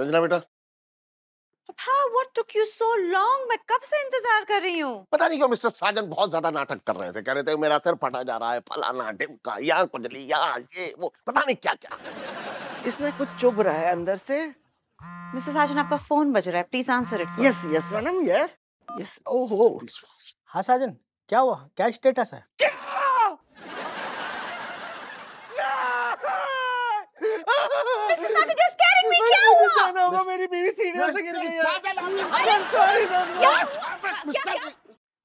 संजना बेटा हाँ, what took you so long? मैं कब से इंतजार कर रही हूँ पता नहीं क्यों मिस्टर साजन बहुत ज्यादा नाटक कर रहे थे कह रहे थे मेरा सर फटा जा रहा है फलाना ढिमका यार कुंजली यार ये वो पता नहीं क्या क्या इसमें कुछ चुभ रहा है अंदर से मिस्टर साजन आपका फोन बज रहा है please answer it yes yes madam yes yes ओहो हाँ साजन क्या हुआ क्या स्टेटस है क्या? गिर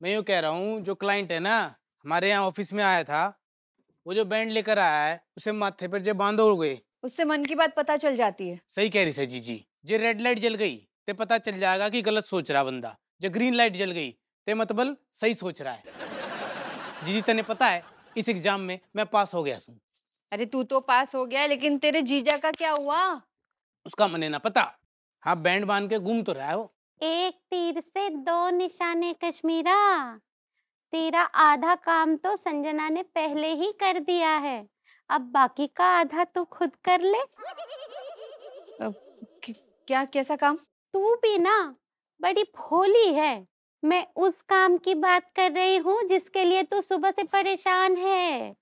मैं यू कह रहा हूँ जो क्लाइंट है ना हमारे यहाँ ऑफिस में आया था वो जो बैंड लेकर आया है उसे माथे पर जो बांध हो गए उससे मन की बात पता चल जाती है सही कह रही सजी जी जी जे रेड लाइट जल गई ते पता चल जाएगा कि गलत सोच रहा बंदा जो ग्रीन लाइट जल गई ते मतबल सही सोच रहा है जी जी तेने पता है इस एग्जाम में मैं पास हो गया हूँ अरे तू तो पास हो गया लेकिन तेरे जीजा का क्या हुआ उसका मने ना पता हाँ बैंड बांध के घूम तो रहा है वो एक तीर से दो निशाने कश्मीरा तेरा आधा काम तो संजना ने पहले ही कर दिया है अब बाकी का आधा तू खुद कर ले अब क्या कैसा काम तू भी ना बड़ी भोली है मैं उस काम की बात कर रही हूँ जिसके लिए तू सुबह से परेशान है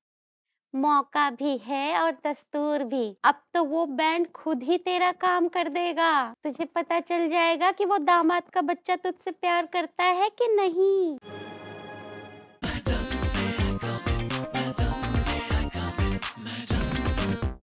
मौका भी है और दस्तूर भी अब तो वो बैंड खुद ही तेरा काम कर देगा तुझे पता चल जाएगा कि वो दामाद का बच्चा तुझसे प्यार करता है कि नहीं